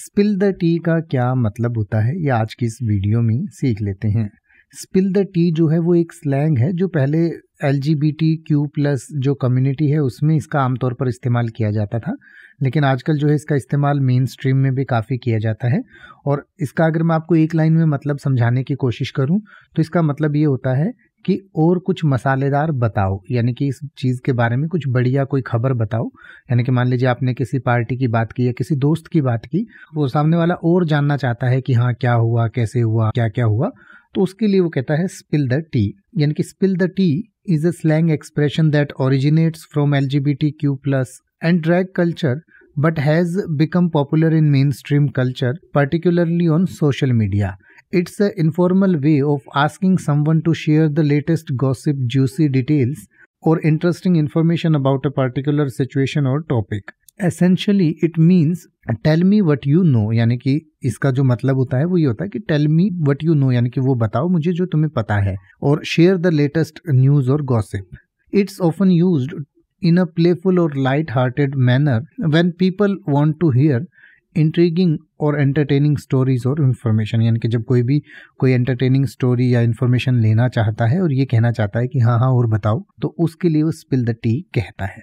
Spill the T का क्या मतलब होता है ये आज की इस वीडियो में सीख लेते हैं स्पिल द टी जो है वो एक स्लैंग है जो पहले L G B T Q plus जो कम्युनिटी है उसमें इसका आमतौर पर इस्तेमाल किया जाता था लेकिन आजकल जो है इसका इस्तेमाल मेन स्ट्रीम में भी काफ़ी किया जाता है और इसका अगर मैं आपको एक लाइन में मतलब समझाने की कोशिश करूं तो इसका मतलब ये होता है कि और कुछ मसालेदार बताओ यानी कि इस चीज़ के बारे में कुछ बढ़िया कोई खबर बताओ यानी कि मान लीजिए आपने किसी पार्टी की बात की या किसी दोस्त की बात की तो वो सामने वाला और जानना चाहता है कि हाँ क्या हुआ कैसे हुआ क्या क्या हुआ तो उसके लिए वो कहता है स्पिल द टी यानी कि spill the tea is a slang expression that originates from LGBTQ and drag culture but has become popular in mainstream culture, particularly on social media. It's an informal way of asking someone to share the latest gossip, juicy details, or interesting information about a particular situation or topic. Essentially it means tell me what you know यानी कि इसका जो मतलब होता है वो ये होता है कि tell me what you know यानी कि वो बताओ मुझे जो तुम्हें पता है और शेयर द लेटेस्ट न्यूज और gossip it's often use in a playful और light hearted manner when people want to hear intriguing और एंटरटेनिंग स्टोरीज और इन्फॉर्मेशन यानी कि जब कोई भी कोई एंटरटेनिंग स्टोरी या इन्फॉर्मेशन लेना चाहता है और ये कहना चाहता है कि हाँ हाँ और बताओ तो उसके लिए वो स्पिल द टी कहता है